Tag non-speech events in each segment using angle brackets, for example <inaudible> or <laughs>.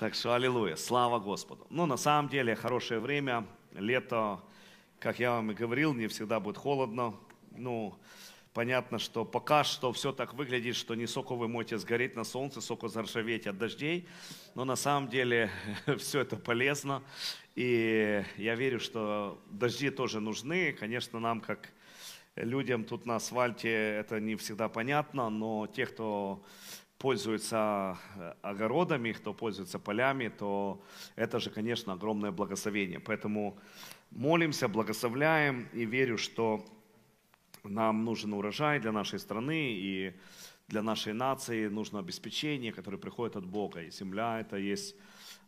Так что аллилуйя, слава Господу. Ну, на самом деле, хорошее время, лето, как я вам и говорил, не всегда будет холодно. Ну, понятно, что пока что все так выглядит, что не соко вы можете сгореть на солнце, соку заржаветь от дождей, но на самом деле <laughs> все это полезно, и я верю, что дожди тоже нужны, конечно, нам как людям тут на асфальте это не всегда понятно, но те, кто пользуется э, огородами, кто пользуется полями, то это же, конечно, огромное благословение. Поэтому молимся, благословляем и верю, что нам нужен урожай для нашей страны и для нашей нации нужно обеспечение, которое приходит от Бога. И земля – это есть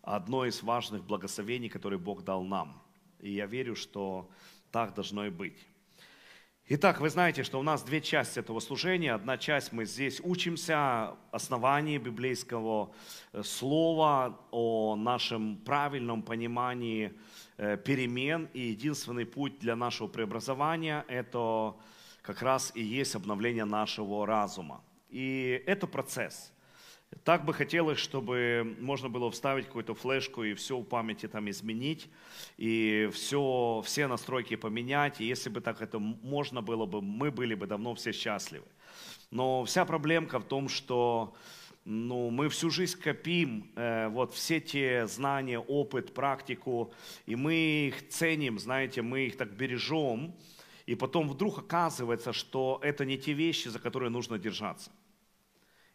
одно из важных благословений, которые Бог дал нам. И я верю, что так должно и быть. Итак, вы знаете, что у нас две части этого служения. Одна часть мы здесь учимся основании библейского э, слова, о нашем правильном понимании э, перемен. И единственный путь для нашего преобразования – это как раз и есть обновление нашего разума. И это процесс. Так бы хотелось, чтобы можно было вставить какую-то флешку и все в памяти там изменить, и все, все настройки поменять. И если бы так это можно было бы, мы были бы давно все счастливы. Но вся проблемка в том, что ну, мы всю жизнь копим э, вот все те знания, опыт, практику, и мы их ценим, знаете, мы их так бережем, и потом вдруг оказывается, что это не те вещи, за которые нужно держаться.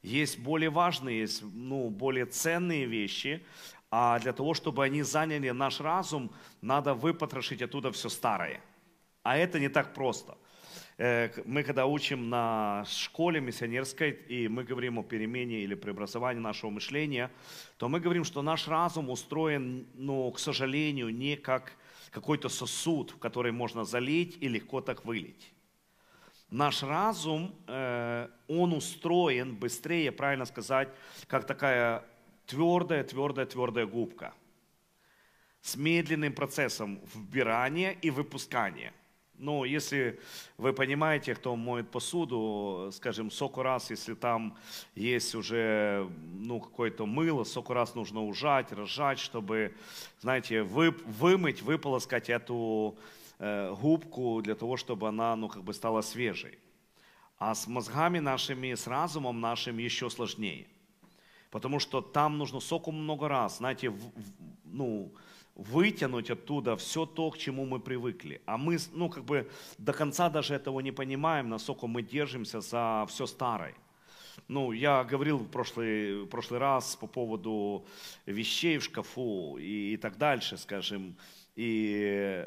Есть более важные, есть ну, более ценные вещи, а для того, чтобы они заняли наш разум, надо выпотрошить оттуда все старое. А это не так просто. Э, мы когда учим на школе миссионерской, и мы говорим о перемене или преобразовании нашего мышления, то мы говорим, что наш разум устроен, ну, к сожалению, не как какой-то сосуд, в который можно залить и легко так вылить. Наш разум, э, он устроен быстрее, правильно сказать, как такая твердая, твердая, твердая губка с медленным процессом вбирания и выпускания. Ну, если вы понимаете, кто моет посуду, скажем, соку раз, если там есть уже ну, какое-то мыло, соку раз нужно ужать, разжать, чтобы, знаете, вы, вымыть, выполоскать эту Э, губку для того, чтобы она, ну, как бы стала свежей. А с мозгами нашими, с разумом нашим еще сложнее. Потому что там нужно соку много раз, знаете, в, в, ну, вытянуть оттуда все то, к чему мы привыкли. А мы, ну, как бы до конца даже этого не понимаем, насколько мы держимся за все старое. Ну, я говорил в прошлый, прошлый раз по поводу вещей в шкафу и, и так дальше, скажем, и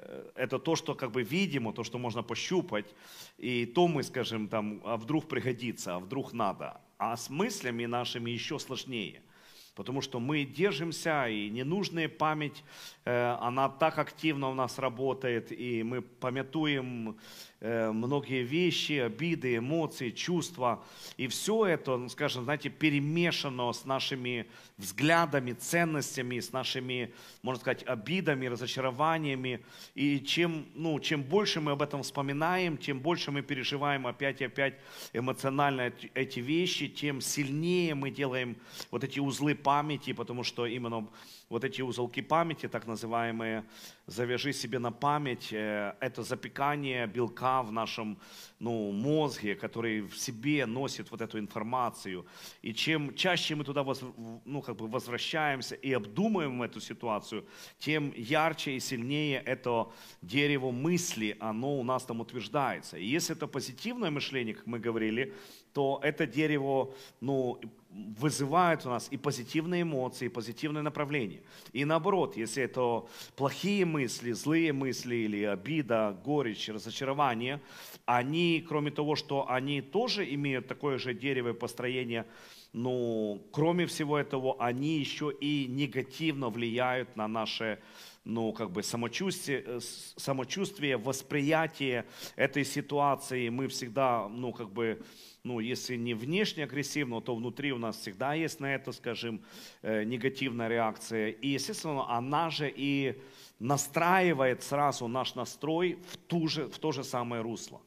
э, это то, что как бы видимо, то, что можно пощупать. И то мы скажем там, а вдруг пригодится, а вдруг надо. А с мыслями нашими еще сложнее – Потому что мы держимся, и ненужная память, э, она так активно у нас работает, и мы пометуем э, многие вещи, обиды, эмоции, чувства. И все это, ну, скажем, знаете, перемешано с нашими взглядами, ценностями, с нашими, можно сказать, обидами, разочарованиями. И чем, ну, чем больше мы об этом вспоминаем, тем больше мы переживаем опять и опять эмоционально эти вещи, тем сильнее мы делаем вот эти узлы памяти, потому что именно вот эти узелки памяти, так называемые, завяжи себе на память, э, это запекание белка в нашем ну, мозге, который в себе носит вот эту информацию. И чем чаще мы туда воз, ну, как бы возвращаемся и обдумываем эту ситуацию, тем ярче и сильнее это дерево мысли, оно у нас там утверждается. И если это позитивное мышление, как мы говорили, то это дерево ну, вызывают у нас и позитивные эмоции, и позитивное направление. И наоборот, если это плохие мысли, злые мысли или обида, горечь, разочарование, они, кроме того, что они тоже имеют такое же дерево построение, но ну, кроме всего этого, они еще и негативно влияют на наше ну, как бы самочувствие, э, самочувствие, восприятие этой ситуации. Мы всегда, ну, как бы, ну, если не внешне агрессивно, то внутри у нас всегда есть на это, скажем, э, негативная реакция. И, естественно, она же и настраивает сразу наш настрой в, ту же, в то же самое русло.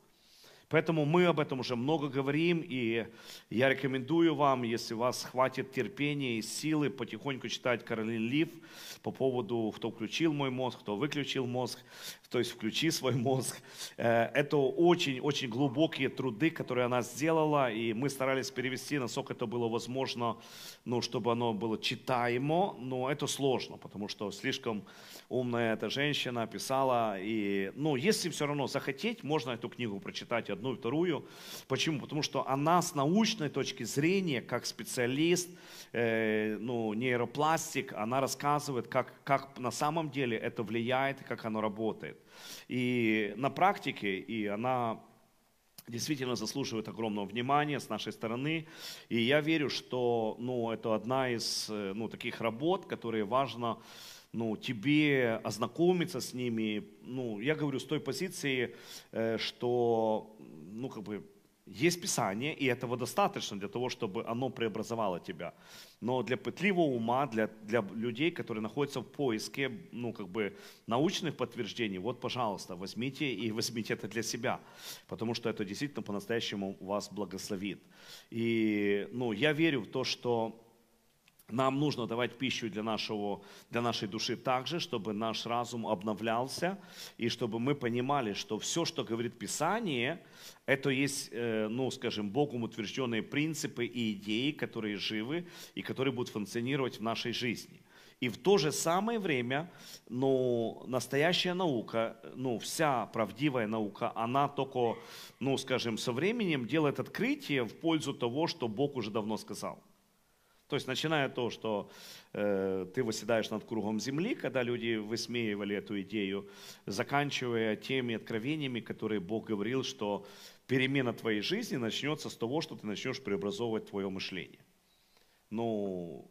Поэтому мы об этом уже много говорим, и я рекомендую вам, если у вас хватит терпения и силы, потихоньку читать Каролин Лив по поводу, кто включил мой мозг, кто выключил мозг, то есть включи свой мозг. Э, это очень-очень глубокие труды, которые она сделала, и мы старались перевести, насколько это было возможно, ну, чтобы оно было читаемо, но это сложно, потому что слишком умная эта женщина писала, и, ну, если все равно захотеть, можно эту книгу прочитать одну одну и вторую. Почему? Потому что она с научной точки зрения, как специалист, э, ну, нейропластик, она рассказывает, как, как на самом деле это влияет, как оно работает. И на практике, и она действительно заслуживает огромного внимания с нашей стороны. И я верю, что ну, это одна из э, ну, таких работ, которые важно ну, тебе ознакомиться с ними. Ну, я говорю с той позиции, э, что ну, как бы, есть Писание, и этого достаточно для того, чтобы оно преобразовало тебя. Но для пытливого ума, для, для людей, которые находятся в поиске ну, как бы научных подтверждений, вот, пожалуйста, возьмите и возьмите это для себя, потому что это действительно по-настоящему вас благословит. И ну, я верю в то, что нам нужно давать пищу для, нашего, для нашей души также, чтобы наш разум обновлялся, и чтобы мы понимали, что все, что говорит Писание, это есть, э, ну, скажем, Богом утвержденные принципы и идеи, которые живы и которые будут функционировать в нашей жизни. И в то же самое время, ну, настоящая наука, ну, вся правдивая наука, она только, ну, скажем, со временем делает открытие в пользу того, что Бог уже давно сказал – то есть, начиная то, что э, ты восседаешь над кругом земли, когда люди высмеивали эту идею, заканчивая теми откровениями, которые Бог говорил, что перемена твоей жизни начнется с того, что ты начнешь преобразовывать твое мышление. Ну,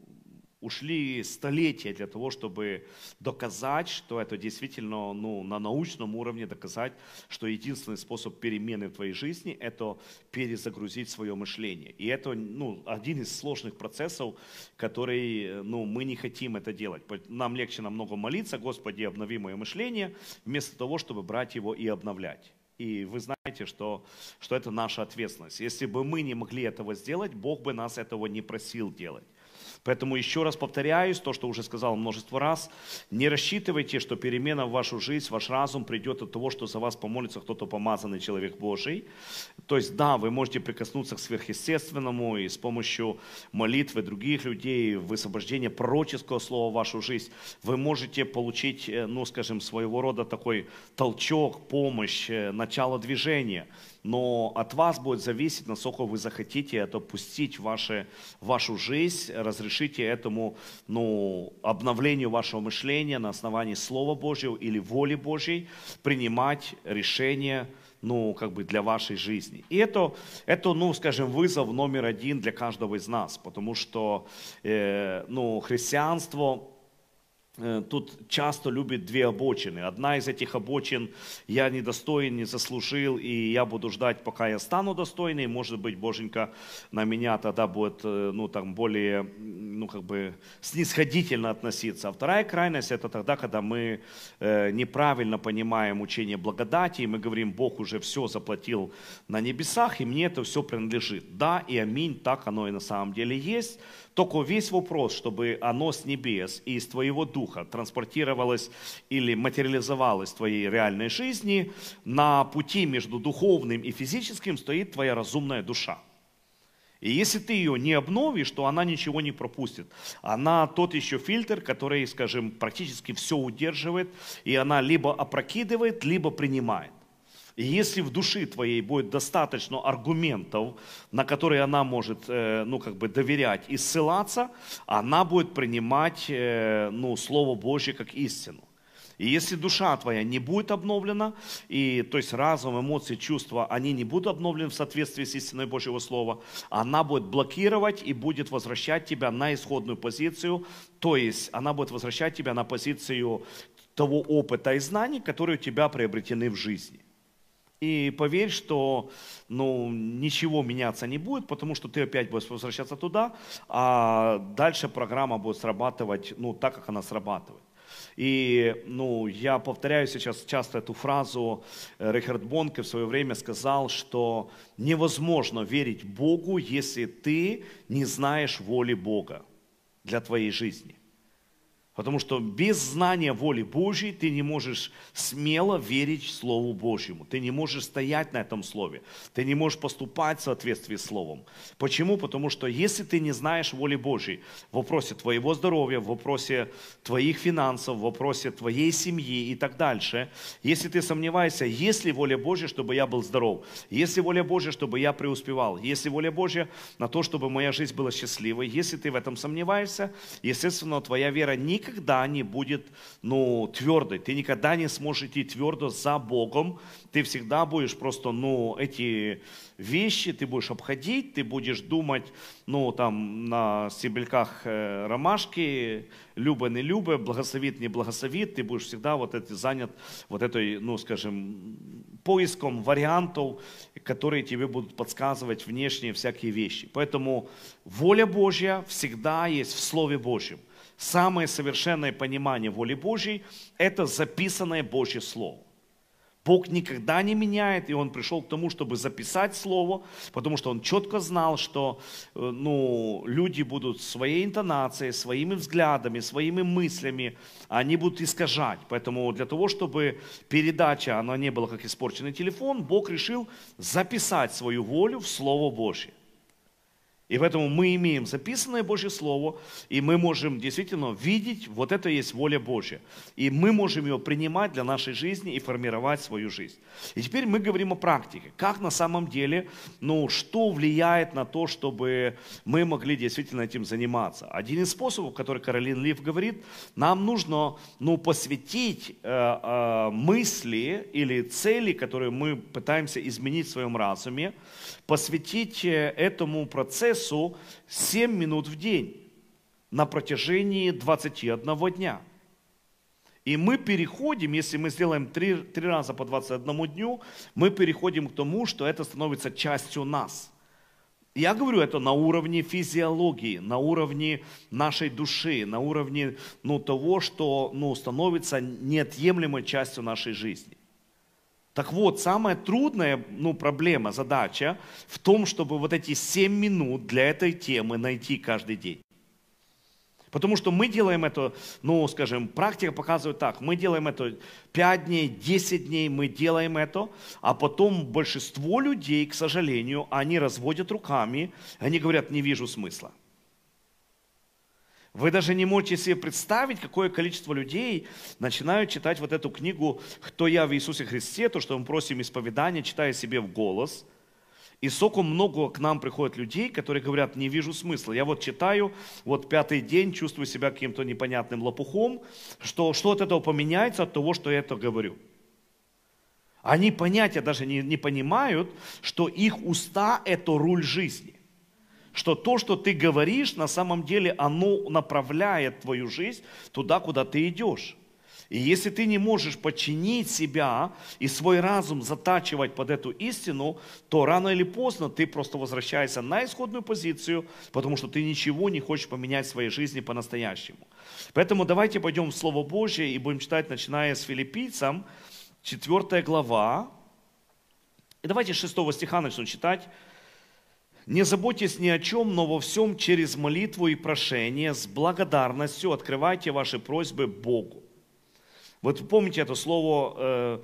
ушли столетия для того, чтобы доказать, что это действительно ну, на научном уровне доказать, что единственный способ перемены в твоей жизни – это перезагрузить свое мышление. И это ну, один из сложных процессов, который ну, мы не хотим это делать. Нам легче намного молиться, Господи, обнови мое мышление, вместо того, чтобы брать его и обновлять. И вы знаете, что, что это наша ответственность. Если бы мы не могли этого сделать, Бог бы нас этого не просил делать. Поэтому еще раз повторяюсь, то, что уже сказал множество раз, не рассчитывайте, что перемена в вашу жизнь, ваш разум придет от того, что за вас помолится кто-то помазанный человек Божий. То есть, да, вы можете прикоснуться к сверхъестественному и с помощью молитвы других людей, высвобождения пророческого слова в вашу жизнь, вы можете получить, э, ну, скажем, своего рода такой толчок, помощь, э, начало движения – но от вас будет зависеть, насколько вы захотите это пустить в, ваши, вашу жизнь, разрешите этому ну, обновлению вашего мышления на основании Слова Божьего или воли Божьей принимать решения ну, как бы для вашей жизни. И это, это, ну, скажем, вызов номер один для каждого из нас, потому что, э, ну, христианство Э, тут часто любит две обочины. Одна из этих обочин – я недостоин, не заслужил, и я буду ждать, пока я стану достойный, может быть, Боженька на меня тогда будет э, ну, там, более ну, как бы снисходительно относиться. А вторая крайность – это тогда, когда мы э, неправильно понимаем учение благодати, и мы говорим, Бог уже все заплатил на небесах, и мне это все принадлежит. Да и аминь, так оно и на самом деле есть, только весь вопрос, чтобы оно с небес и из твоего духа транспортировалось или материализовалось в твоей реальной жизни, на пути между духовным и физическим стоит твоя разумная душа. И если ты ее не обновишь, то она ничего не пропустит. Она тот еще фильтр, который, скажем, практически все удерживает, и она либо опрокидывает, либо принимает. И если в душе твоей будет достаточно аргументов, на которые она может, э, ну, как бы доверять и ссылаться, она будет принимать, э, ну, Слово Божье как истину. И если душа твоя не будет обновлена, и, то есть разум, эмоции, чувства, они не будут обновлены в соответствии с истиной Божьего Слова, она будет блокировать и будет возвращать тебя на исходную позицию, то есть она будет возвращать тебя на позицию того опыта и знаний, которые у тебя приобретены в жизни. И поверь, что ну, ничего меняться не будет, потому что ты опять будешь возвращаться туда, а дальше программа будет срабатывать ну, так, как она срабатывает. И ну, я повторяю сейчас часто эту фразу. Э, Рихард Бонке в свое время сказал, что невозможно верить Богу, если ты не знаешь воли Бога для твоей жизни. Потому что без знания воли Божьей ты не можешь смело верить Слову Божьему. Ты не можешь стоять на этом Слове. Ты не можешь поступать в соответствии с Словом. Почему? Потому что если ты не знаешь воли Божьей в вопросе твоего здоровья, в вопросе твоих финансов, в вопросе твоей семьи и так дальше, если ты сомневаешься, есть ли воля Божья, чтобы я был здоров, есть ли воля Божья, чтобы я преуспевал, есть ли воля Божья на то, чтобы моя жизнь была счастливой, если ты в этом сомневаешься, естественно, твоя вера не никогда не будет ну, твердой. Ты никогда не сможешь идти твердо за Богом. Ты всегда будешь просто ну, эти вещи, ты будешь обходить, ты будешь думать ну, там, на стебельках э, ромашки, любо, не любо, благословит, не благословит. Ты будешь всегда вот это занят вот этой, ну, скажем, поиском вариантов, которые тебе будут подсказывать внешние всякие вещи. Поэтому воля Божья всегда есть в Слове Божьем. Самое совершенное понимание воли Божьей – это записанное Божье Слово. Бог никогда не меняет, и Он пришел к тому, чтобы записать Слово, потому что Он четко знал, что э, ну, люди будут своей интонацией, своими взглядами, своими мыслями, они будут искажать. Поэтому для того, чтобы передача, она не была как испорченный телефон, Бог решил записать свою волю в Слово Божье. И поэтому мы имеем записанное Божье Слово, и мы можем действительно видеть, вот это есть воля Божья. И мы можем ее принимать для нашей жизни и формировать свою жизнь. И теперь мы говорим о практике. Как на самом деле, ну, что влияет на то, чтобы мы могли действительно этим заниматься? Один из способов, который Каролин Лив говорит, нам нужно, ну, посвятить э, э, мысли или цели, которые мы пытаемся изменить в своем разуме, посвятить э, этому процессу 7 минут в день на протяжении 21 дня. И мы переходим, если мы сделаем три, три раза по 21 дню, мы переходим к тому, что это становится частью нас. Я говорю это на уровне физиологии, на уровне нашей души, на уровне ну, того, что ну, становится неотъемлемой частью нашей жизни. Так вот, самая трудная ну, проблема, задача в том, чтобы вот эти 7 минут для этой темы найти каждый день. Потому что мы делаем это, ну, скажем, практика показывает так, мы делаем это 5 дней, 10 дней, мы делаем это, а потом большинство людей, к сожалению, они разводят руками, они говорят, не вижу смысла. Вы даже не можете себе представить, какое количество людей начинают читать вот эту книгу «Кто я в Иисусе Христе», то, что мы просим исповедания, читая себе в голос. И соку много к нам приходят людей, которые говорят, не вижу смысла. Я вот читаю, вот пятый день, чувствую себя каким-то непонятным лопухом, что, что от этого поменяется, от того, что я это говорю. Они понятия даже не, не понимают, что их уста – это руль жизни что то, что ты говоришь, на самом деле оно направляет твою жизнь туда, куда ты идешь. И если ты не можешь подчинить себя и свой разум затачивать под эту истину, то рано или поздно ты просто возвращаешься на исходную позицию, потому что ты ничего не хочешь поменять в своей жизни по-настоящему. Поэтому давайте пойдем в Слово Божье и будем читать, начиная с филиппийцам, 4 глава. И давайте 6 стиха начнем читать. Не заботьтесь ни о чем, но во всем через молитву и прошение с благодарностью открывайте ваши просьбы Богу. Вот помните это слово, э,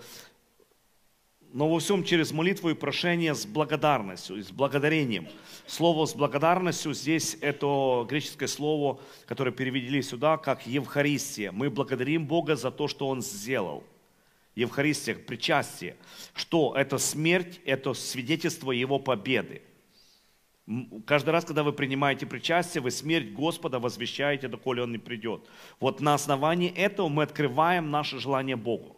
но во всем через молитву и прошение с благодарностью, с благодарением. Слово с благодарностью здесь это греческое слово, которое переведели сюда как Евхаристия. Мы благодарим Бога за то, что Он сделал. Евхаристия, причастие, что это смерть, это свидетельство Его победы. Каждый раз, когда вы принимаете причастие, вы смерть Господа возвещаете, доколе Он не придет. Вот на основании этого мы открываем наше желание Богу.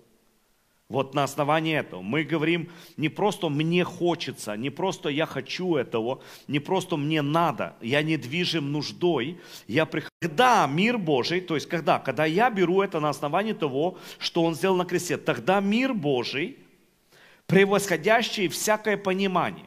Вот на основании этого мы говорим не просто мне хочется, не просто я хочу этого, не просто мне надо, я не движим нуждой, я прихожу. Когда мир Божий, то есть когда? Когда я беру это на основании того, что он сделал на кресте, тогда мир Божий, превосходящий всякое понимание,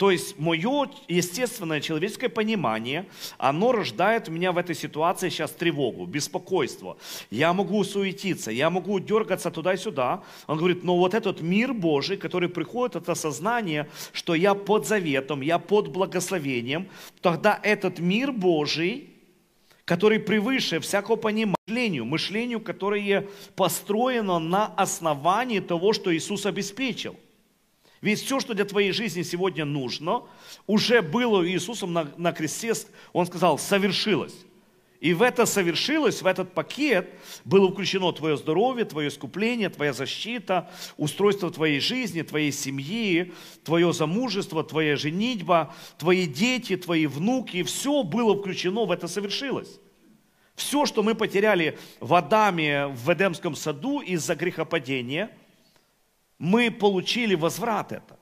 то есть мое естественное человеческое понимание, оно рождает у меня в этой ситуации сейчас тревогу, беспокойство. Я могу суетиться, я могу дергаться туда сюда. Он говорит, но вот этот мир Божий, который приходит, от осознания, что я под заветом, я под благословением, тогда этот мир Божий, который превыше всякого понимания, мышлению, мышлению, которое построено на основании того, что Иисус обеспечил – ведь все, что для твоей жизни сегодня нужно, уже было Иисусом на, на кресте. Он сказал, совершилось. И в это совершилось, в этот пакет было включено твое здоровье, твое искупление, твоя защита, устройство твоей жизни, твоей семьи, твое замужество, твоя женитьба, твои дети, твои внуки. Все было включено, в это совершилось. Все, что мы потеряли в Адаме, в Эдемском саду из-за грехопадения – мы получили возврат это.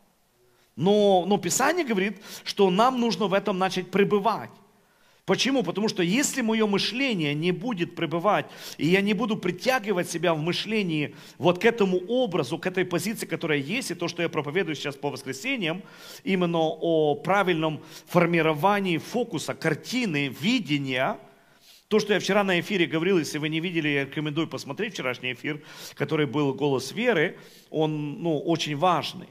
Но, но Писание говорит, что нам нужно в этом начать пребывать. Почему? Потому что если мое мышление не будет пребывать, и я не буду притягивать себя в мышлении вот к этому образу, к этой позиции, которая есть, и то, что я проповедую сейчас по воскресеньям, именно о правильном формировании фокуса, картины, видения – то, что я вчера на эфире говорил, если вы не видели, я рекомендую посмотреть вчерашний эфир, который был «Голос веры», он ну, очень важный.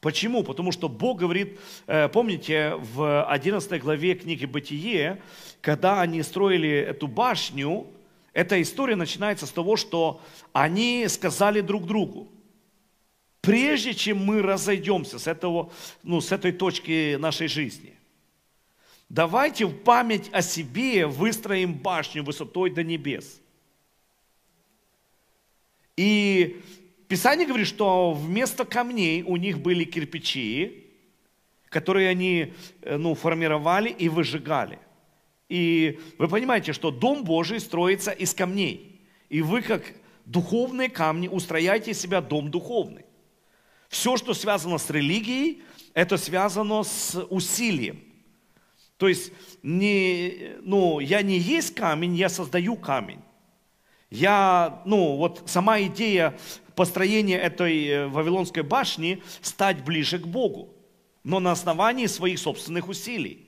Почему? Потому что Бог говорит, э, помните, в 11 главе книги «Бытие», когда они строили эту башню, эта история начинается с того, что они сказали друг другу, прежде чем мы разойдемся с, этого, ну, с этой точки нашей жизни, Давайте в память о себе выстроим башню высотой до небес. И Писание говорит, что вместо камней у них были кирпичи, которые они э, ну, формировали и выжигали. И вы понимаете, что Дом Божий строится из камней. И вы, как духовные камни, устрояйте из себя дом духовный. Все, что связано с религией, это связано с усилием. То есть не, ну, я не есть камень, я создаю камень. Я, ну, вот сама идея построения этой э, Вавилонской башни стать ближе к Богу, но на основании своих собственных усилий.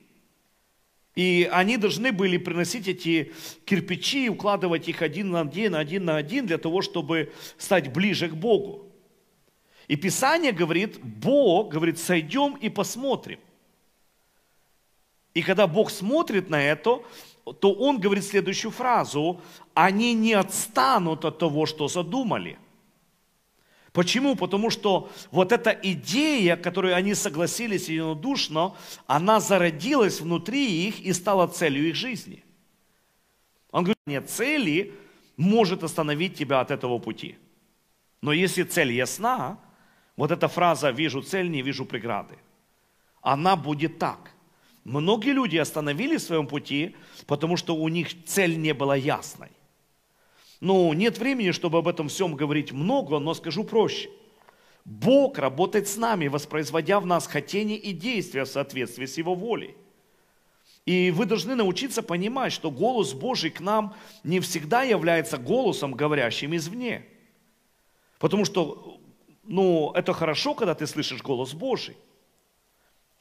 И они должны были приносить эти кирпичи, и укладывать их один на один, один на один, для того, чтобы стать ближе к Богу. И Писание говорит, Бог говорит, сойдем и посмотрим. И когда Бог смотрит на это, то Он говорит следующую фразу, они не отстанут от того, что задумали. Почему? Потому что вот эта идея, которую они согласились единодушно, она зародилась внутри их и стала целью их жизни. Он говорит, нет цели может остановить тебя от этого пути. Но если цель ясна, вот эта фраза «вижу цель, не вижу преграды», она будет так – Многие люди остановились в своем пути, потому что у них цель не была ясной. Ну, нет времени, чтобы об этом всем говорить много, но скажу проще. Бог работает с нами, воспроизводя в нас хотение и действия в соответствии с Его волей. И вы должны научиться понимать, что голос Божий к нам не всегда является голосом, говорящим извне. Потому что, ну, это хорошо, когда ты слышишь голос Божий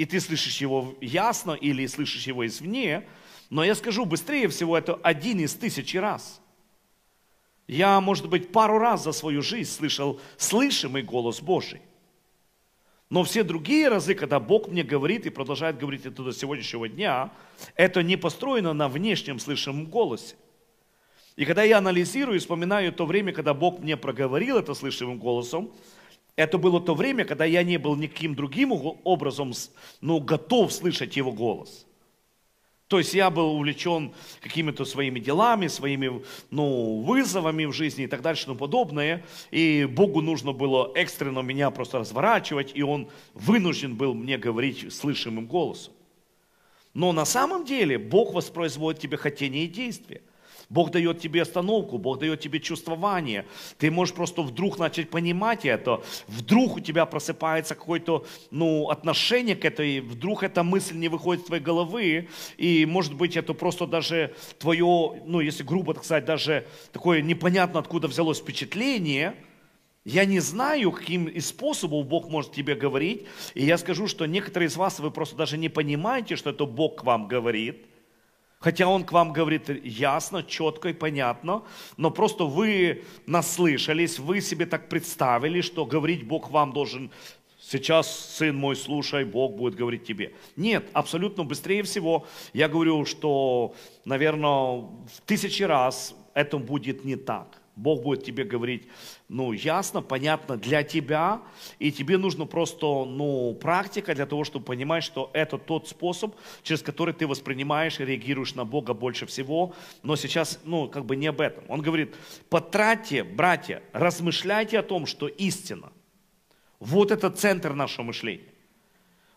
и ты слышишь его ясно или слышишь его извне, но я скажу быстрее всего, это один из тысячи раз. Я, может быть, пару раз за свою жизнь слышал слышимый голос Божий. Но все другие разы, когда Бог мне говорит и продолжает говорить это до сегодняшнего дня, это не построено на внешнем слышимом голосе. И когда я анализирую и вспоминаю то время, когда Бог мне проговорил это слышимым голосом, это было то время, когда я не был никаким другим образом ну, готов слышать его голос. То есть я был увлечен какими-то своими делами, своими ну, вызовами в жизни и так дальше и тому подобное. И Богу нужно было экстренно меня просто разворачивать, и Он вынужден был мне говорить слышимым голосом. Но на самом деле Бог воспроизводит тебе хотение и действие. Бог дает тебе остановку, Бог дает тебе чувствование. Ты можешь просто вдруг начать понимать это, вдруг у тебя просыпается какое-то ну, отношение к этой, вдруг эта мысль не выходит из твоей головы, и может быть это просто даже твое, ну если грубо так сказать, даже такое непонятно откуда взялось впечатление – я не знаю, каким из способов Бог может тебе говорить. И я скажу, что некоторые из вас, вы просто даже не понимаете, что это Бог к вам говорит. Хотя он к вам говорит ясно, четко и понятно, но просто вы наслышались, вы себе так представили, что говорить Бог вам должен Сейчас, сын мой, слушай, Бог будет говорить тебе. Нет, абсолютно быстрее всего. Я говорю, что, наверное, в тысячи раз это будет не так. Бог будет тебе говорить ну, ясно, понятно для тебя, и тебе нужно просто, ну, практика для того, чтобы понимать, что это тот способ, через который ты воспринимаешь и реагируешь на Бога больше всего, но сейчас, ну, как бы не об этом. Он говорит, потратьте, братья, размышляйте о том, что истина. Вот это центр нашего мышления.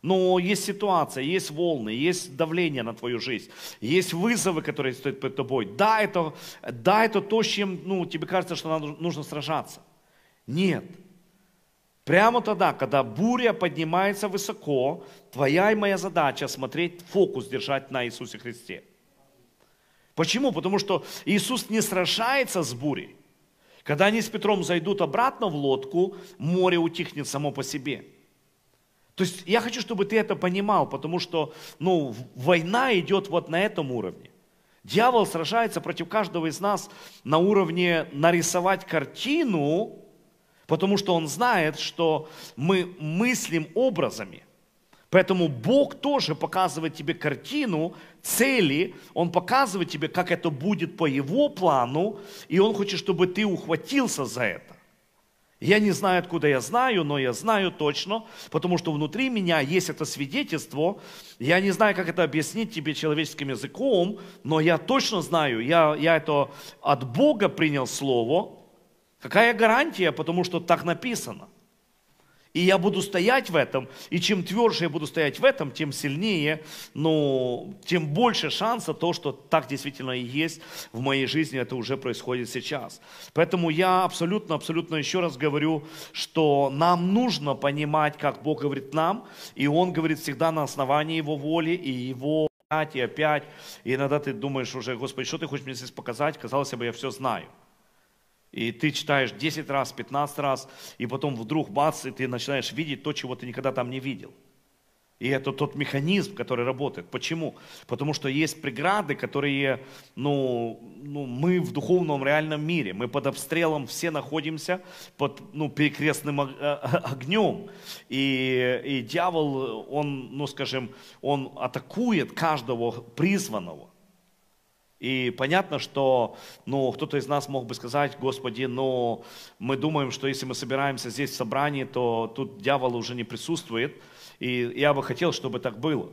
Но есть ситуация, есть волны, есть давление на твою жизнь, есть вызовы, которые стоят перед тобой. Да, это, да, это то, с чем ну, тебе кажется, что нужно сражаться. Нет. Прямо тогда, когда буря поднимается высоко, твоя и моя задача смотреть, фокус держать на Иисусе Христе. Почему? Потому что Иисус не сражается с бурей. Когда они с Петром зайдут обратно в лодку, море утихнет само по себе – то есть я хочу, чтобы ты это понимал, потому что ну, война идет вот на этом уровне. Дьявол сражается против каждого из нас на уровне нарисовать картину, потому что он знает, что мы мыслим образами. Поэтому Бог тоже показывает тебе картину, цели, Он показывает тебе, как это будет по Его плану, и Он хочет, чтобы ты ухватился за это. Я не знаю, откуда я знаю, но я знаю точно, потому что внутри меня есть это свидетельство. Я не знаю, как это объяснить тебе человеческим языком, но я точно знаю, я, я это от Бога принял слово. Какая гарантия, потому что так написано. И я буду стоять в этом, и чем тверже я буду стоять в этом, тем сильнее, ну, тем больше шанса то, что так действительно и есть в моей жизни, это уже происходит сейчас. Поэтому я абсолютно, абсолютно еще раз говорю, что нам нужно понимать, как Бог говорит нам, и Он говорит всегда на основании Его воли и Его опять и опять. И иногда ты думаешь уже, Господи, что ты хочешь мне здесь показать? Казалось бы, я все знаю и ты читаешь 10 раз, 15 раз, и потом вдруг бац, и ты начинаешь видеть то, чего ты никогда там не видел. И это тот механизм, который работает. Почему? Потому что есть преграды, которые, ну, ну мы в духовном реальном мире, мы под обстрелом все находимся, под ну, перекрестным огнем. И, и дьявол, он, ну скажем, он атакует каждого призванного. И понятно, что ну, кто-то из нас мог бы сказать, Господи, ну, мы думаем, что если мы собираемся здесь в собрании, то тут дьявол уже не присутствует. И я бы хотел, чтобы так было.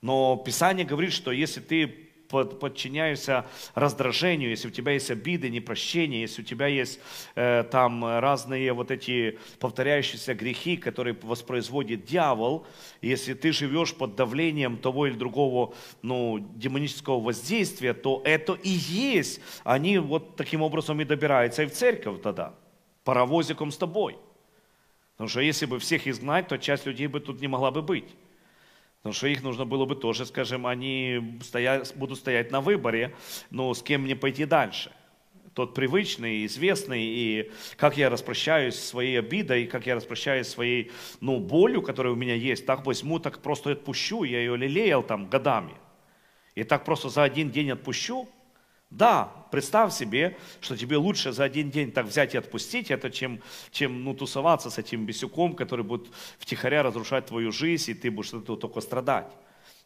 Но Писание говорит, что если ты под подчиняешься раздражению, если у тебя есть обиды, непрощения, если у тебя есть э, там разные вот эти повторяющиеся грехи, которые воспроизводит дьявол, если ты живешь под давлением того или другого ну, демонического воздействия, то это и есть. Они вот таким образом и добираются и в церковь тогда, паровозиком с тобой. Потому что если бы всех изгнать, то часть людей бы тут не могла бы быть. Потому что их нужно было бы тоже, скажем, они стоят, будут стоять на выборе, ну, с кем мне пойти дальше. Тот привычный, известный, и как я распрощаюсь с своей обидой, как я распрощаюсь с своей, ну, болью, которая у меня есть, так возьму, так просто отпущу, я ее лелеял там годами. И так просто за один день отпущу – да, представь себе, что тебе лучше за один день так взять и отпустить это, чем, чем ну, тусоваться с этим бесюком, который будет втихаря разрушать твою жизнь, и ты будешь от этого только страдать.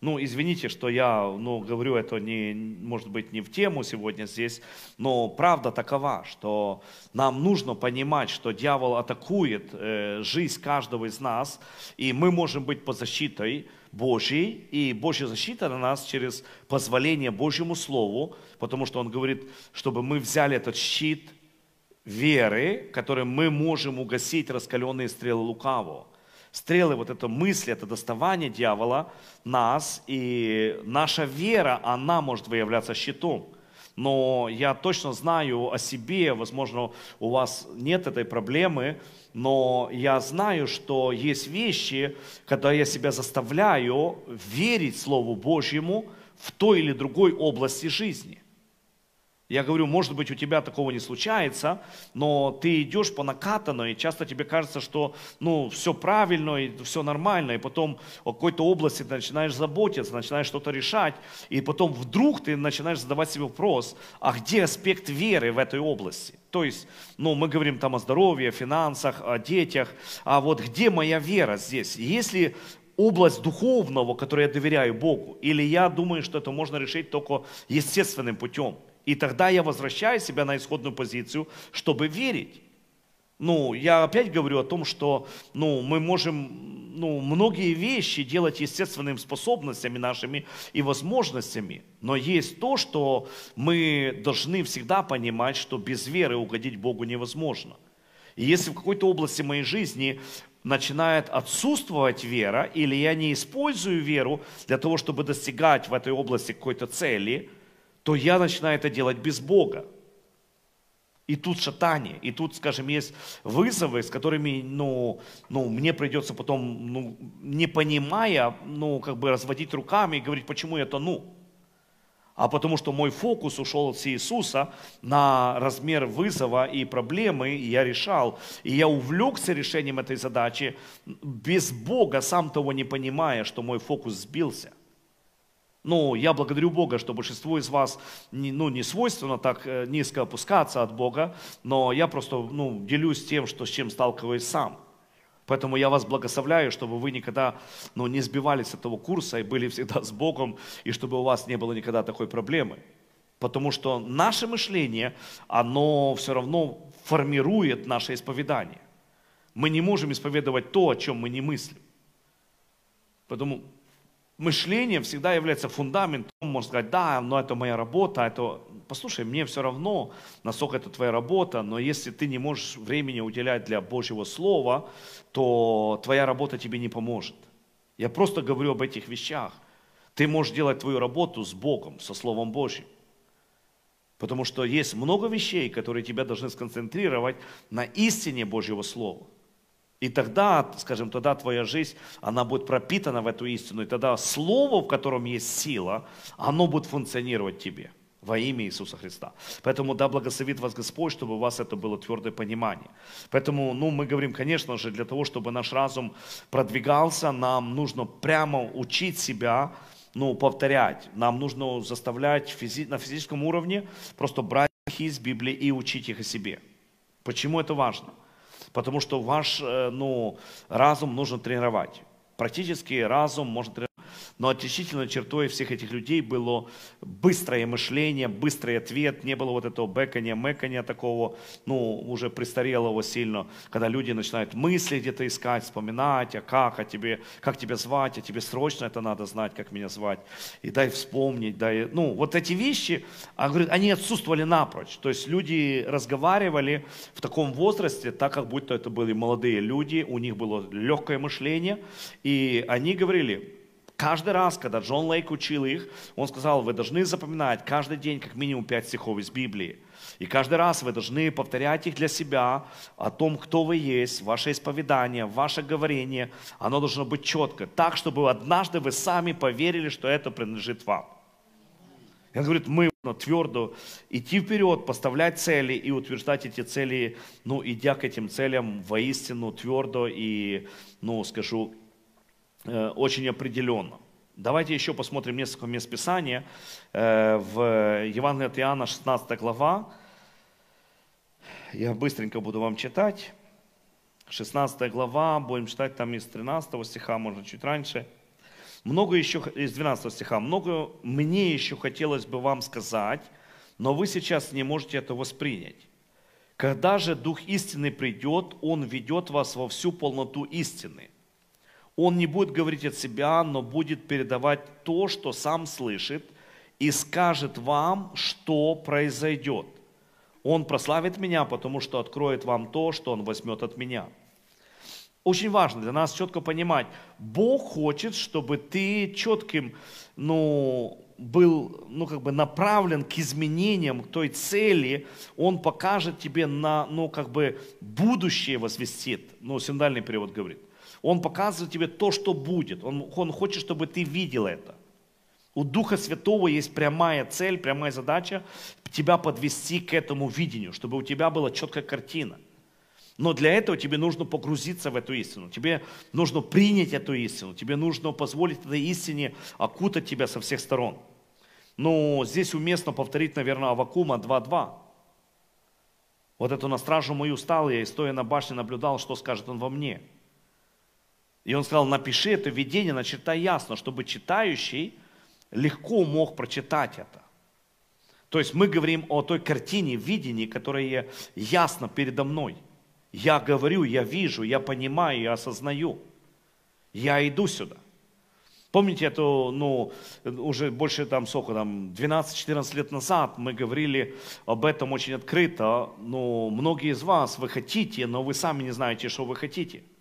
Ну, извините, что я ну, говорю это, не, может быть, не в тему сегодня здесь, но правда такова, что нам нужно понимать, что дьявол атакует э, жизнь каждого из нас, и мы можем быть под защитой, Божий и Божья защита на нас через позволение Божьему Слову, потому что Он говорит, чтобы мы взяли этот щит веры, которым мы можем угасить раскаленные стрелы лукаво, стрелы, вот это мысли, это доставание дьявола нас, и наша вера, она может выявляться щитом но я точно знаю о себе, возможно, у вас нет этой проблемы, но я знаю, что есть вещи, когда я себя заставляю верить Слову Божьему в той или другой области жизни. Я говорю, может быть, у тебя такого не случается, но ты идешь по накатанной, часто тебе кажется, что ну, все правильно, и все нормально, и потом о какой-то области ты начинаешь заботиться, начинаешь что-то решать, и потом вдруг ты начинаешь задавать себе вопрос, а где аспект веры в этой области? То есть, ну, мы говорим там о здоровье, о финансах, о детях, а вот где моя вера здесь? Если область духовного, которой я доверяю Богу, или я думаю, что это можно решить только естественным путем – и тогда я возвращаю себя на исходную позицию, чтобы верить. Ну, я опять говорю о том, что ну, мы можем ну, многие вещи делать естественными способностями нашими и возможностями, но есть то, что мы должны всегда понимать, что без веры угодить Богу невозможно. И если в какой-то области моей жизни начинает отсутствовать вера, или я не использую веру для того, чтобы достигать в этой области какой-то цели – то я начинаю это делать без Бога. И тут шатание, и тут, скажем, есть вызовы, с которыми, ну, ну мне придется потом, ну, не понимая, ну, как бы разводить руками и говорить, почему это ну. А потому что мой фокус ушел от Иисуса на размер вызова и проблемы, и я решал. И я увлекся решением этой задачи без Бога, сам того не понимая, что мой фокус сбился. Ну, я благодарю Бога, что большинство из вас не, ну, не свойственно так э, низко опускаться от Бога, но я просто ну, делюсь тем, что, с чем сталкиваюсь сам. Поэтому я вас благословляю, чтобы вы никогда ну, не сбивались с этого курса и были всегда с Богом, и чтобы у вас не было никогда такой проблемы. Потому что наше мышление, оно все равно формирует наше исповедание. Мы не можем исповедовать то, о чем мы не мыслим. Поэтому мышление всегда является фундаментом. Можно сказать, да, но это моя работа, это... Послушай, мне все равно, насколько это твоя работа, но если ты не можешь времени уделять для Божьего Слова, то твоя работа тебе не поможет. Я просто говорю об этих вещах. Ты можешь делать твою работу с Богом, со Словом Божьим. Потому что есть много вещей, которые тебя должны сконцентрировать на истине Божьего Слова. И тогда, скажем, тогда твоя жизнь, она будет пропитана в эту истину. И тогда слово, в котором есть сила, оно будет функционировать тебе во имя Иисуса Христа. Поэтому да благословит вас Господь, чтобы у вас это было твердое понимание. Поэтому, ну, мы говорим, конечно же, для того, чтобы наш разум продвигался, нам нужно прямо учить себя, ну, повторять. Нам нужно заставлять физи- на физическом уровне просто брать стихи из Библии и учить их о себе. Почему это важно? потому что ваш э, ну, разум нужно тренировать. Практически разум можно тренировать но отличительной чертой всех этих людей было быстрое мышление, быстрый ответ, не было вот этого бэкания, мэкания такого, ну, уже престарелого сильно, когда люди начинают мысли где-то искать, вспоминать, а как, а тебе, как тебя звать, а тебе срочно это надо знать, как меня звать, и дай вспомнить, дай, ну, вот эти вещи, а, они отсутствовали напрочь, то есть люди разговаривали в таком возрасте, так как будто это были молодые люди, у них было легкое мышление, и они говорили, Каждый раз, когда Джон Лейк учил их, он сказал, вы должны запоминать каждый день как минимум пять стихов из Библии. И каждый раз вы должны повторять их для себя, о том, кто вы есть, ваше исповедание, ваше говорение, оно должно быть четко, так, чтобы однажды вы сами поверили, что это принадлежит вам. И он говорит, мы твердо идти вперед, поставлять цели и утверждать эти цели, ну, идя к этим целям воистину твердо и, ну, скажу, Э, очень определенно. Давайте еще посмотрим несколько мест Писания. Э, в Евангелии от Иоанна 16 глава, я быстренько буду вам читать. 16 глава, будем читать там из 13 стиха, можно чуть раньше. Много еще, из 12 стиха, много мне еще хотелось бы вам сказать, но вы сейчас не можете это воспринять. Когда же Дух истины придет, Он ведет вас во всю полноту истины – он не будет говорить от себя, но будет передавать то, что сам слышит, и скажет вам, что произойдет. Он прославит меня, потому что откроет вам то, что он возьмет от меня. Очень важно для нас четко понимать, Бог хочет, чтобы ты четким, ну, был, ну, как бы направлен к изменениям, к той цели, Он покажет тебе на, ну, как бы будущее возвестит. Ну, синдальный перевод говорит. Он показывает тебе то, что будет. Он, он хочет, чтобы ты видел это. У Духа Святого есть прямая цель, прямая задача тебя подвести к этому видению, чтобы у тебя была четкая картина. Но для этого тебе нужно погрузиться в эту истину, тебе нужно принять эту истину, тебе нужно позволить этой истине окутать тебя со всех сторон. Но здесь уместно повторить, наверное, Авакума 2.2. Вот эту на стражу мою стал я, и стоя на башне наблюдал, что скажет он во мне – и он сказал, напиши это видение, начитай ясно, чтобы читающий легко мог прочитать это. То есть мы говорим о той картине, видении, которая ясно передо мной. Я говорю, я вижу, я понимаю, я осознаю. Я иду сюда. Помните, это, ну, уже больше там, сколько там, 12-14 лет назад мы говорили об этом очень открыто. Но многие из вас, вы хотите, но вы сами не знаете, что вы хотите –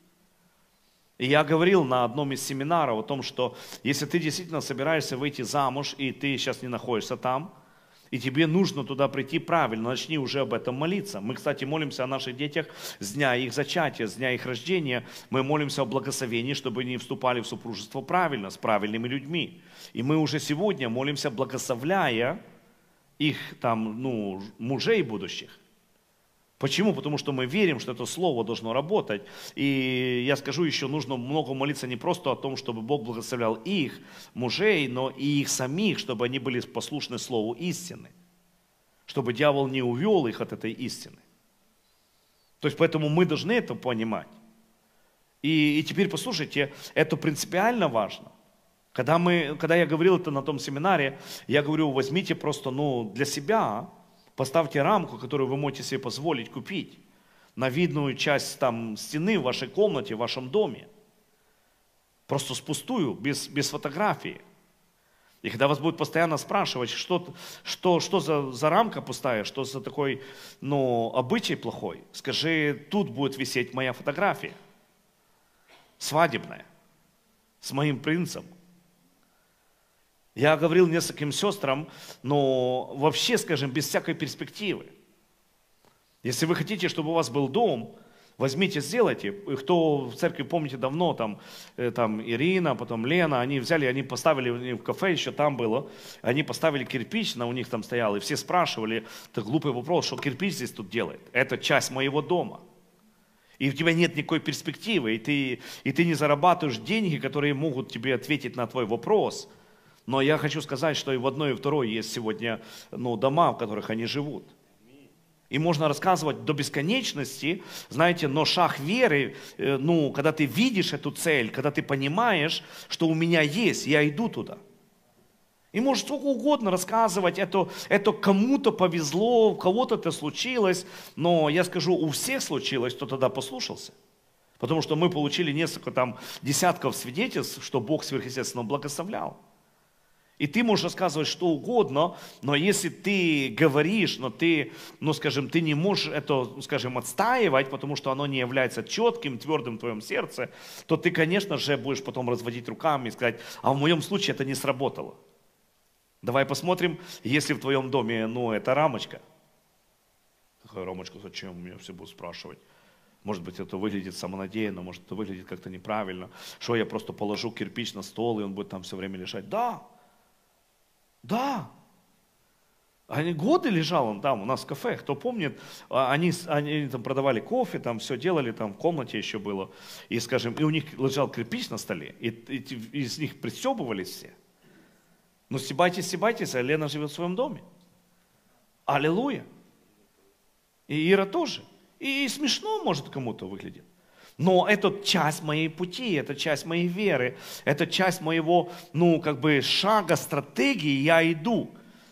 и я говорил на одном из семинаров о том, что если ты действительно собираешься выйти замуж, и ты сейчас не находишься там, и тебе нужно туда прийти правильно, начни уже об этом молиться. Мы, кстати, молимся о наших детях с дня их зачатия, с дня их рождения. Мы молимся о благословении, чтобы они вступали в супружество правильно, с правильными людьми. И мы уже сегодня молимся, благословляя их там, ну, мужей будущих. Почему? Потому что мы верим, что это слово должно работать. И я скажу еще, нужно много молиться не просто о том, чтобы Бог благословлял их, мужей, но и их самих, чтобы они были послушны слову истины. Чтобы дьявол не увел их от этой истины. То есть поэтому мы должны это понимать. И, и теперь послушайте, это принципиально важно. Когда, мы, когда я говорил это на том семинаре, я говорю, возьмите просто ну, для себя а? Поставьте рамку, которую вы можете себе позволить купить на видную часть там, стены в вашей комнате, в вашем доме. Просто с пустую, без, без фотографии. И когда вас будут постоянно спрашивать, что, что, что за, за рамка пустая, что за такой ну, обычай плохой, скажи, тут будет висеть моя фотография свадебная с моим принцем, я говорил нескольким сестрам, но вообще, скажем, без всякой перспективы. Если вы хотите, чтобы у вас был дом, возьмите, сделайте. Кто в церкви, помните, давно, там, э, там Ирина, потом Лена, они взяли, они поставили в кафе, еще там было, они поставили кирпич, на у них там стоял, и все спрашивали, это глупый вопрос, что кирпич здесь тут делает? Это часть моего дома. И у тебя нет никакой перспективы, и ты, и ты не зарабатываешь деньги, которые могут тебе ответить на твой вопрос – но я хочу сказать, что и в одной, и в второй есть сегодня ну, дома, в которых они живут. И можно рассказывать до бесконечности, знаете, но шаг веры, э, ну, когда ты видишь эту цель, когда ты понимаешь, что у меня есть, я иду туда. И может сколько угодно рассказывать, это, это кому-то повезло, у кого-то это случилось, но я скажу, у всех случилось, кто тогда послушался. Потому что мы получили несколько там десятков свидетельств, что Бог сверхъестественно благословлял. И ты можешь рассказывать что угодно, но если ты говоришь, но ты, ну скажем, ты не можешь это, ну, скажем, отстаивать, потому что оно не является четким, твердым в твоем сердце, то ты, конечно же, будешь потом разводить руками и сказать, а в моем случае это не сработало. Давай посмотрим, если в твоем доме, ну, это рамочка. Какая рамочка, зачем меня все будут спрашивать? Может быть, это выглядит самонадеянно, может, это выглядит как-то неправильно, что я просто положу кирпич на стол, и он будет там все время лежать. Да, да. А они годы лежал он там у нас в кафе, кто помнит, а, они, они там продавали кофе, там все делали, там в комнате еще было. И, скажем, и у них лежал кирпич на столе, и, и из них пристебывались все. Но ну, стебайтесь, стебайтесь, а Лена живет в своем доме. Аллилуйя. И Ира тоже. И, и смешно, может, кому-то выглядит. Но это часть моей пути, это часть моей веры, это часть моего, ну, как бы шага, стратегии, я иду.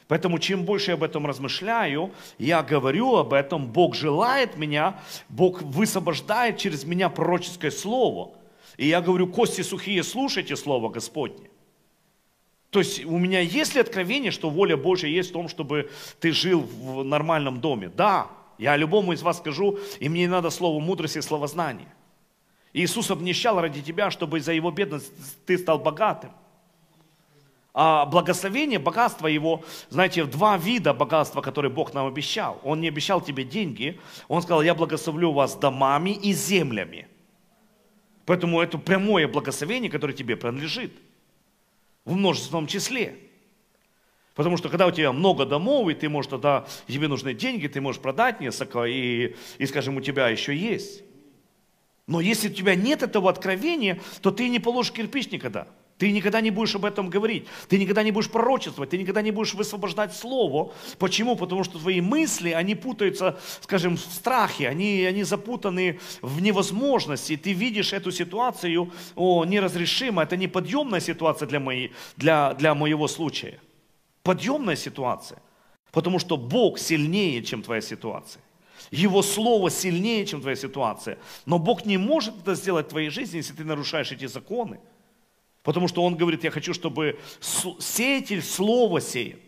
Поэтому чем больше я об этом размышляю, я говорю об этом, Бог желает меня, Бог высвобождает через меня пророческое слово. И я говорю, кости сухие, слушайте слово Господне. То есть у меня есть ли откровение, что воля Божья есть в том, чтобы ты жил в нормальном доме? Да, я любому из вас скажу, и мне не надо слово мудрости и словознания. Иисус обнищал ради тебя, чтобы из-за его бедности ты стал богатым. А благословение, богатство его, знаете, в два вида богатства, которые Бог нам обещал. Он не обещал тебе деньги, он сказал, я благословлю вас домами и землями. Поэтому это прямое благословение, которое тебе принадлежит в множественном числе. Потому что когда у тебя много домов, и ты можешь тогда, тебе нужны деньги, ты можешь продать несколько, и, и скажем, у тебя еще есть. Но если у тебя нет этого откровения, то ты не положишь кирпич никогда. Ты никогда не будешь об этом говорить, ты никогда не будешь пророчествовать, ты никогда не будешь высвобождать слово. Почему? Потому что твои мысли, они путаются, скажем, в страхе, они, они запутаны в невозможности. Ты видишь эту ситуацию о, неразрешимо, это неподъемная ситуация для, моей, для, для моего случая. Подъемная ситуация. Потому что Бог сильнее, чем твоя ситуация. Его слово сильнее, чем твоя ситуация. Но Бог не может это сделать в твоей жизни, если ты нарушаешь эти законы. Потому что Он говорит, я хочу, чтобы сеятель слово сеет.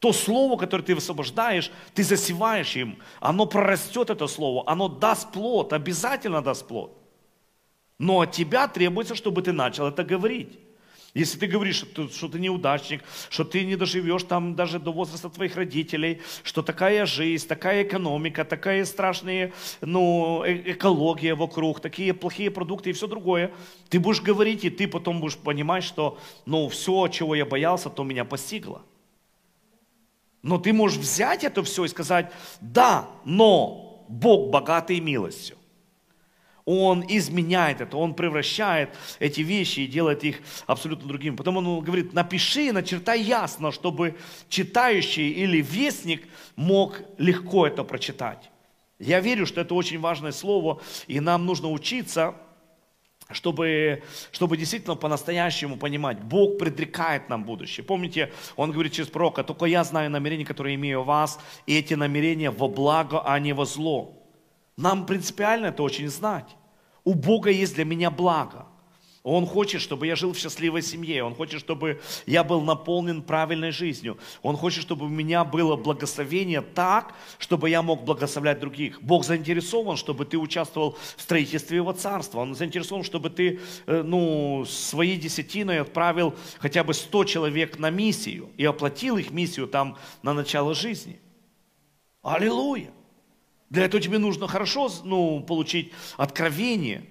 То слово, которое ты высвобождаешь, ты засеваешь им. Оно прорастет, это слово. Оно даст плод, обязательно даст плод. Но от тебя требуется, чтобы ты начал это говорить. Если ты говоришь, что ты, что ты неудачник, что ты не доживешь там даже до возраста твоих родителей, что такая жизнь, такая экономика, такая страшная ну, э, экология вокруг, такие плохие продукты и все другое, ты будешь говорить, и ты потом будешь понимать, что ну, все, чего я боялся, то меня постигло. Но ты можешь взять это все и сказать, да, но Бог богатый милостью. Он изменяет это, он превращает эти вещи и делает их абсолютно другими. Потом он говорит, напиши, начертай ясно, чтобы читающий или вестник мог легко это прочитать. Я верю, что это очень важное слово, и нам нужно учиться чтобы, чтобы действительно по-настоящему понимать, Бог предрекает нам будущее. Помните, Он говорит через пророка, только я знаю намерения, которые имею у вас, и эти намерения во благо, а не во зло. Нам принципиально это очень знать. У Бога есть для меня благо. Он хочет, чтобы я жил в счастливой семье. Он хочет, чтобы я был наполнен правильной жизнью. Он хочет, чтобы у меня было благословение так, чтобы я мог благословлять других. Бог заинтересован, чтобы ты участвовал в строительстве Его Царства. Он заинтересован, чтобы ты э, ну, свои десятины отправил хотя бы 100 человек на миссию и оплатил их миссию там на начало жизни. Аллилуйя! Для этого тебе нужно хорошо ну, получить откровение.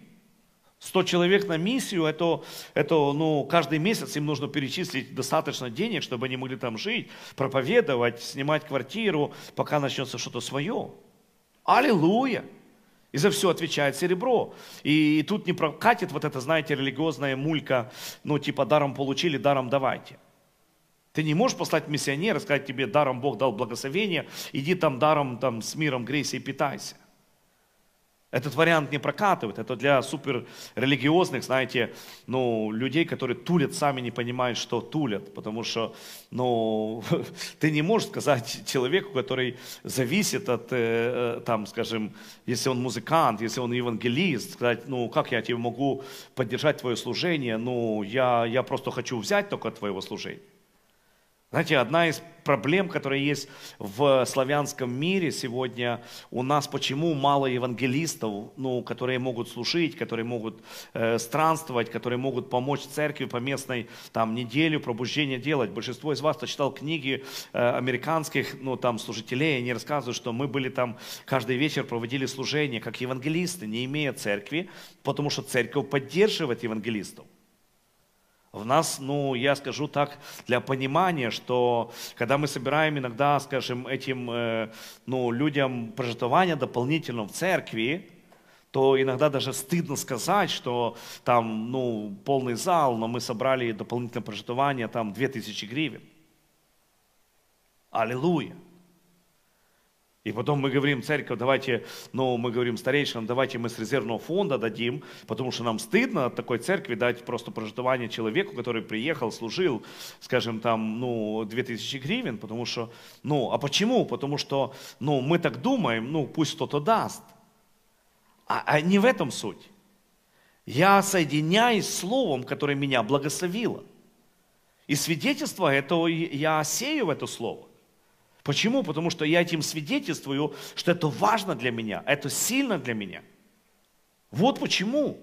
100 человек на миссию, это, а это ну, каждый месяц им нужно перечислить достаточно денег, чтобы они могли там жить, проповедовать, снимать квартиру, пока начнется что-то свое. Аллилуйя! И за все отвечает серебро. И, и тут не прокатит вот эта, знаете, религиозная мулька, ну типа даром получили, даром давайте. Ты не можешь послать миссионера, сказать тебе, даром Бог дал благословение, иди там даром там, с миром грейся и питайся. Этот вариант не прокатывает. Это для суперрелигиозных, знаете, ну, людей, которые тулят, сами не понимают, что тулят. Потому что, ну, <laughs> ты не можешь сказать человеку, который зависит от, э, э, там, скажем, если он музыкант, если он евангелист, сказать, ну, как я тебе могу поддержать твое служение? Ну, я, я просто хочу взять только от твоего служения. Знаете, одна из проблем, которая есть в славянском мире сегодня, у нас почему мало евангелистов, ну, которые могут служить, которые могут э, странствовать, которые могут помочь церкви по местной там, неделю пробуждения делать. Большинство из вас, кто читал книги э, американских ну, там, служителей, они рассказывают, что мы были там каждый вечер, проводили служение как евангелисты, не имея церкви, потому что церковь поддерживает евангелистов в нас, ну, я скажу так, для понимания, что когда мы собираем иногда, скажем, этим, э, ну, людям пожертвования дополнительно в церкви, то иногда даже стыдно сказать, что там, ну, полный зал, но мы собрали дополнительное пожертвование, там, 2000 гривен. Аллилуйя. И потом мы говорим, церковь, давайте, ну, мы говорим старейшинам, давайте мы с резервного фонда дадим, потому что нам стыдно от такой церкви дать просто прожитование человеку, который приехал, служил, скажем, там, ну, 2000 гривен, потому что, ну, а почему? Потому что, ну, мы так думаем, ну, пусть кто-то даст. А, а не в этом суть. Я соединяюсь с словом, которое меня благословило. И свидетельство этого я сею в это слово. Почему? Потому что я этим свидетельствую, что это важно для меня, это сильно для меня. Вот почему.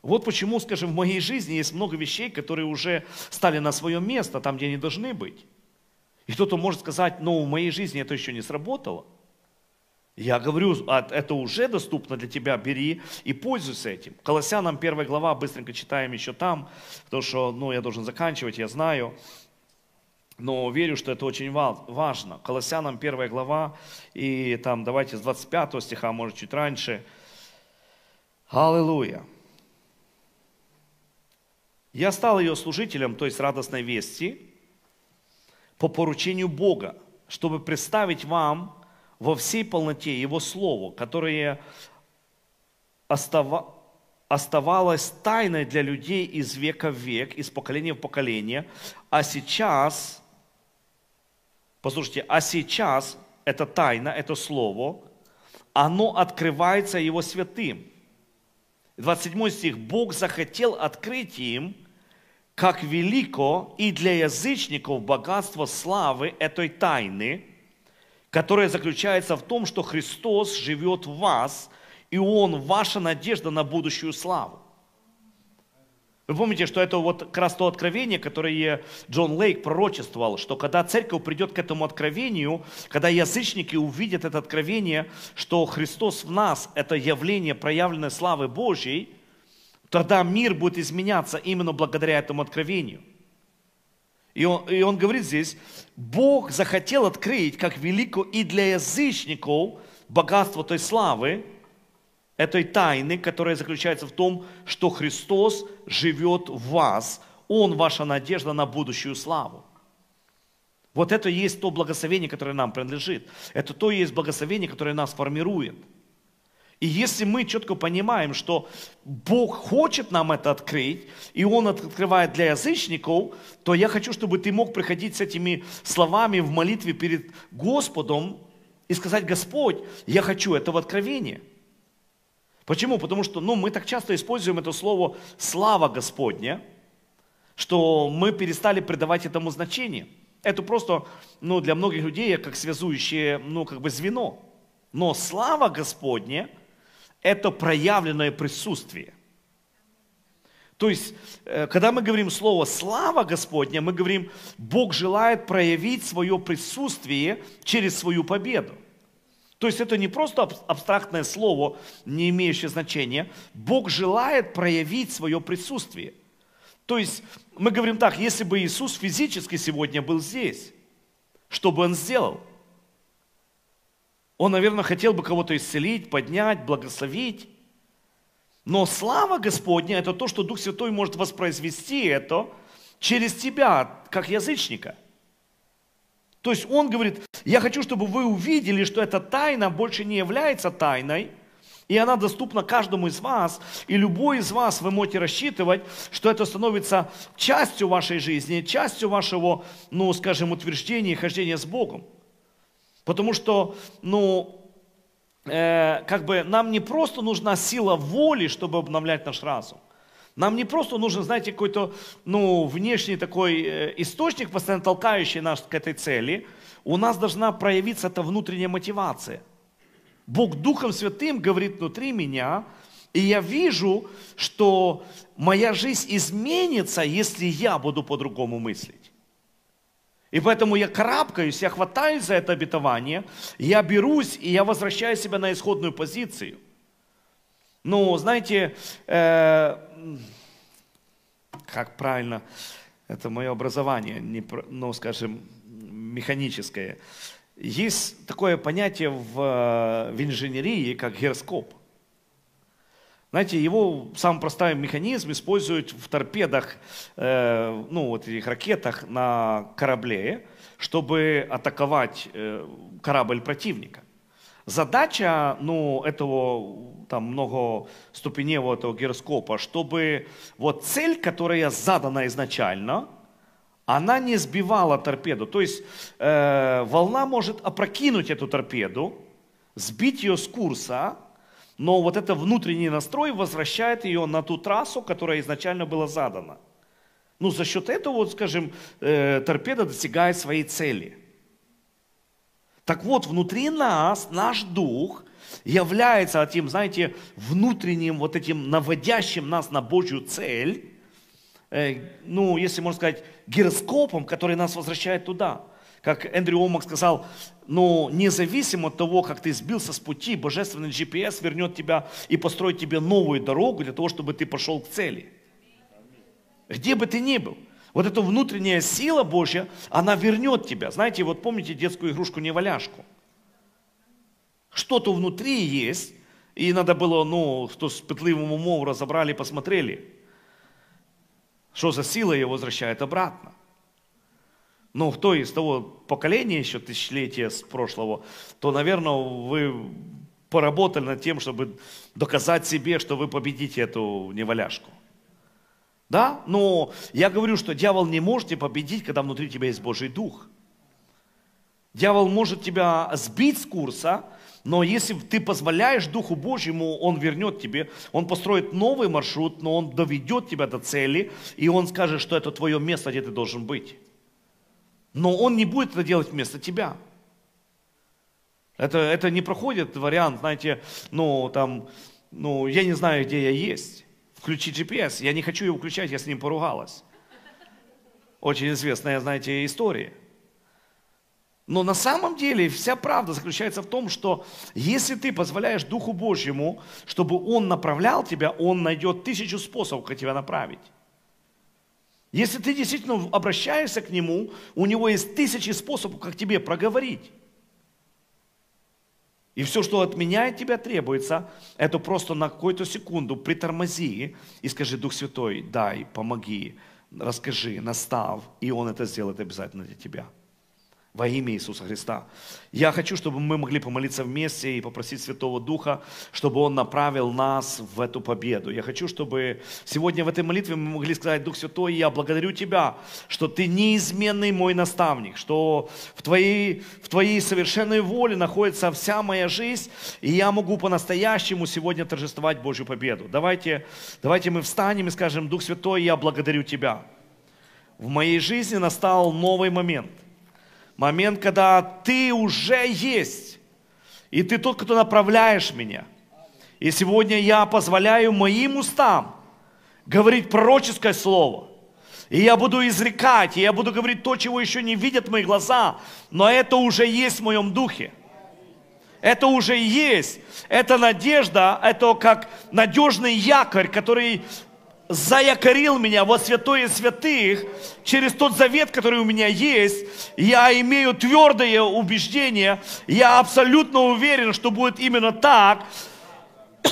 Вот почему, скажем, в моей жизни есть много вещей, которые уже стали на свое место, там, где они должны быть. И кто-то может сказать, ну, в моей жизни это еще не сработало. Я говорю, «А, это уже доступно для тебя, бери и пользуйся этим. Колоссянам первая глава, быстренько читаем еще там, потому что, ну, я должен заканчивать, я знаю но верю, что это очень важно. Колоссянам 1 глава, и там давайте с 25 стиха, может чуть раньше. Аллилуйя. Я стал ее служителем, то есть радостной вести, по поручению Бога, чтобы представить вам во всей полноте Его Слово, которое оставалось тайной для людей из века в век, из поколения в поколение, а сейчас Послушайте, а сейчас эта тайна, это слово, оно открывается его святым. 27 стих. Бог захотел открыть им, как велико и для язычников богатство славы этой тайны, которая заключается в том, что Христос живет в вас, и Он ваша надежда на будущую славу. Вы помните, что это вот как раз то откровение, которое Джон Лейк пророчествовал, что когда церковь придет к этому откровению, когда язычники увидят это откровение, что Христос в нас – это явление проявленной славы Божьей, тогда мир будет изменяться именно благодаря этому откровению. И он, и он говорит здесь, Бог захотел открыть, как велико и для язычников богатство той славы, этой тайны, которая заключается в том, что Христос живет в вас. Он ваша надежда на будущую славу. Вот это и есть то благословение, которое нам принадлежит. Это то и есть благословение, которое нас формирует. И если мы четко понимаем, что Бог хочет нам это открыть, и Он открывает для язычников, то я хочу, чтобы ты мог приходить с этими словами в молитве перед Господом и сказать, Господь, я хочу этого откровения – Почему? Потому что ну, мы так часто используем это слово «слава Господня», что мы перестали придавать этому значение. Это просто ну, для многих людей как связующее ну, как бы звено. Но слава Господня – это проявленное присутствие. То есть, э, когда мы говорим слово «слава Господня», мы говорим, Бог желает проявить свое присутствие через свою победу. То есть это не просто абстрактное слово, не имеющее значения. Бог желает проявить свое присутствие. То есть мы говорим так, если бы Иисус физически сегодня был здесь, что бы он сделал? Он, наверное, хотел бы кого-то исцелить, поднять, благословить. Но слава Господня – это то, что Дух Святой может воспроизвести это через тебя, как язычника – то есть он говорит, я хочу, чтобы вы увидели, что эта тайна больше не является тайной, и она доступна каждому из вас, и любой из вас вы можете рассчитывать, что это становится частью вашей жизни, частью вашего, ну, скажем, утверждения и хождения с Богом. Потому что, ну, э, как бы нам не просто нужна сила воли, чтобы обновлять наш разум – нам не просто нужен, знаете, какой-то ну, внешний такой э, источник, постоянно толкающий нас к этой цели. У нас должна проявиться эта внутренняя мотивация. Бог Духом Святым говорит внутри меня, и я вижу, что моя жизнь изменится, если я буду по-другому мыслить. И поэтому я карабкаюсь, я хватаюсь за это обетование, я берусь, и я возвращаю себя на исходную позицию. Ну, знаете, э, как правильно, это мое образование, не, ну, скажем, механическое. Есть такое понятие в, в инженерии, как гироскоп. Знаете, его самый простой механизм используют в торпедах, э, ну вот этих ракетах на корабле, чтобы атаковать э, корабль противника. Задача ну, этого там, много многоступеневого этого гироскопа, чтобы вот цель, которая задана изначально, она не сбивала торпеду. То есть э, волна может опрокинуть эту торпеду, сбить ее с курса, но вот этот внутренний настрой возвращает ее на ту трассу, которая изначально была задана. Ну, за счет этого, вот, скажем, э, торпеда достигает своей цели – так вот, внутри нас наш дух является этим, знаете, внутренним вот этим наводящим нас на Божью цель, э, ну, если можно сказать, гироскопом, который нас возвращает туда. Как Эндрю Омак сказал, но «Ну, независимо от того, как ты сбился с пути, божественный GPS вернет тебя и построит тебе новую дорогу для того, чтобы ты пошел к цели. Где бы ты ни был – вот эта внутренняя сила Божья, она вернет тебя. Знаете, вот помните детскую игрушку неваляшку? Что-то внутри есть, и надо было, ну, кто с пытливым умом разобрали, посмотрели, что за сила ее возвращает обратно. Ну, кто из того поколения еще тысячелетия с прошлого, то, наверное, вы поработали над тем, чтобы доказать себе, что вы победите эту неваляшку. Да? Но я говорю, что дьявол не может тебя победить, когда внутри тебя есть Божий Дух. Дьявол может тебя сбить с курса, но если ты позволяешь Духу Божьему, Он вернет тебе, Он построит новый маршрут, но Он доведет тебя до цели, и Он скажет, что это твое место, где ты должен быть. Но Он не будет это делать вместо тебя. Это, это не проходит вариант, знаете, ну там, ну я не знаю, где я есть включи GPS. Я не хочу его включать, я с ним поругалась. Очень известная, знаете, история. Но на самом деле вся правда заключается в том, что если ты позволяешь Духу Божьему, чтобы Он направлял тебя, Он найдет тысячу способов, как тебя направить. Если ты действительно обращаешься к Нему, у Него есть тысячи способов, как тебе проговорить. И все, что от меня и от тебя требуется, это просто на какую-то секунду притормози и скажи, Дух Святой, дай, помоги, расскажи, настав, и Он это сделает обязательно для тебя во имя Иисуса Христа. Я хочу, чтобы мы могли помолиться вместе и попросить Святого Духа, чтобы Он направил нас в эту победу. Я хочу, чтобы сегодня в этой молитве мы могли сказать, Дух Святой, я благодарю Тебя, что Ты неизменный мой наставник, что в Твоей, в твоей совершенной воле находится вся моя жизнь, и я могу по-настоящему сегодня торжествовать Божью победу. Давайте, давайте мы встанем и скажем, Дух Святой, я благодарю Тебя. В моей жизни настал новый момент – момент, когда ты уже есть, и ты тот, кто направляешь меня. И сегодня я позволяю моим устам говорить пророческое слово. И я буду изрекать, и я буду говорить то, чего еще не видят мои глаза, но это уже есть в моем духе. Это уже есть. Это надежда, это как надежный якорь, который заякорил меня во святое святых, через тот завет, который у меня есть, я имею твердое убеждение, я абсолютно уверен, что будет именно так, <coughs>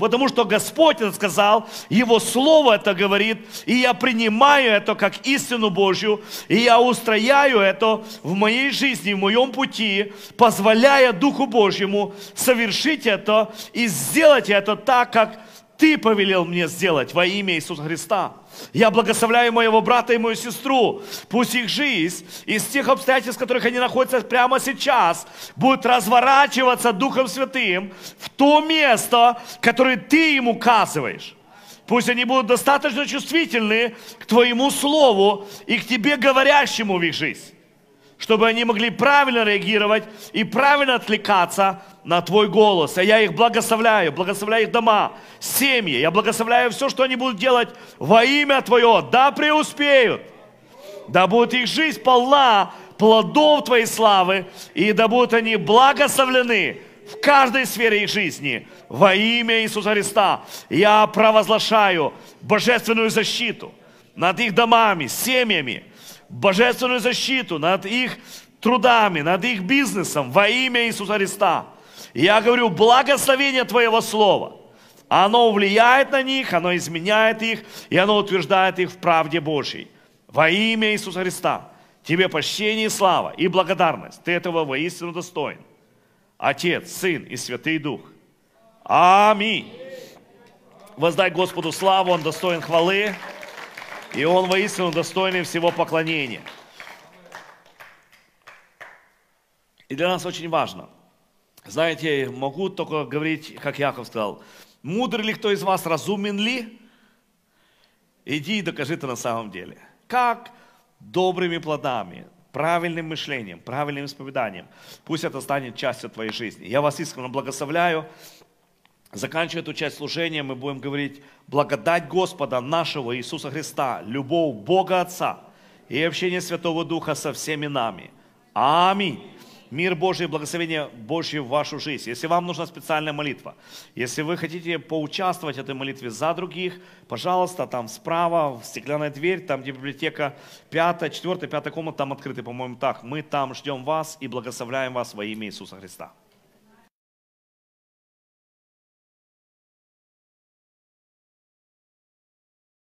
потому что Господь это сказал, Его Слово это говорит, и я принимаю это как истину Божью, и я устрояю это в моей жизни, в моем пути, позволяя Духу Божьему совершить это и сделать это так, как ты повелел мне сделать во имя Иисуса Христа. Я благословляю моего брата и мою сестру. Пусть их жизнь из тех обстоятельств, в которых они находятся прямо сейчас, будет разворачиваться Духом Святым в то место, которое ты им указываешь. Пусть они будут достаточно чувствительны к твоему слову и к тебе говорящему в их жизнь чтобы они могли правильно реагировать и правильно отвлекаться на Твой голос. А я их благословляю, благословляю их дома, семьи. Я благословляю все, что они будут делать во имя Твое. Да, преуспеют. Да будет их жизнь полна плодов Твоей славы, и да будут они благословлены в каждой сфере их жизни во имя Иисуса Христа. Я провозглашаю божественную защиту над их домами, семьями, божественную защиту над их трудами, над их бизнесом во имя Иисуса Христа. я говорю, благословение Твоего Слова. Оно влияет на них, оно изменяет их, и оно утверждает их в правде Божьей. Во имя Иисуса Христа. Тебе пощение и слава, и благодарность. Ты этого воистину достоин. Отец, Сын и Святый Дух. Аминь. Воздай Господу славу, Он достоин хвалы. И Он воистину достойный всего поклонения. И для нас очень важно. Знаете, могу только говорить, как Яков сказал, мудр ли кто из вас, разумен ли? Иди и докажи это на самом деле. Как? Добрыми плодами, правильным мышлением, правильным исповеданием. Пусть это станет частью твоей жизни. Я вас искренне благословляю. Заканчивая эту часть служения, мы будем говорить благодать Господа нашего Иисуса Христа, любовь Бога Отца и общение Святого Духа со всеми нами. Аминь. Мир Божий и благословение Божье в вашу жизнь. Если вам нужна специальная молитва, если вы хотите поучаствовать в этой молитве за других, пожалуйста, там справа, стеклянная дверь, там где библиотека пятая, четвертая, пятая комната, там открыты, по-моему, так. Мы там ждем вас и благословляем вас во имя Иисуса Христа.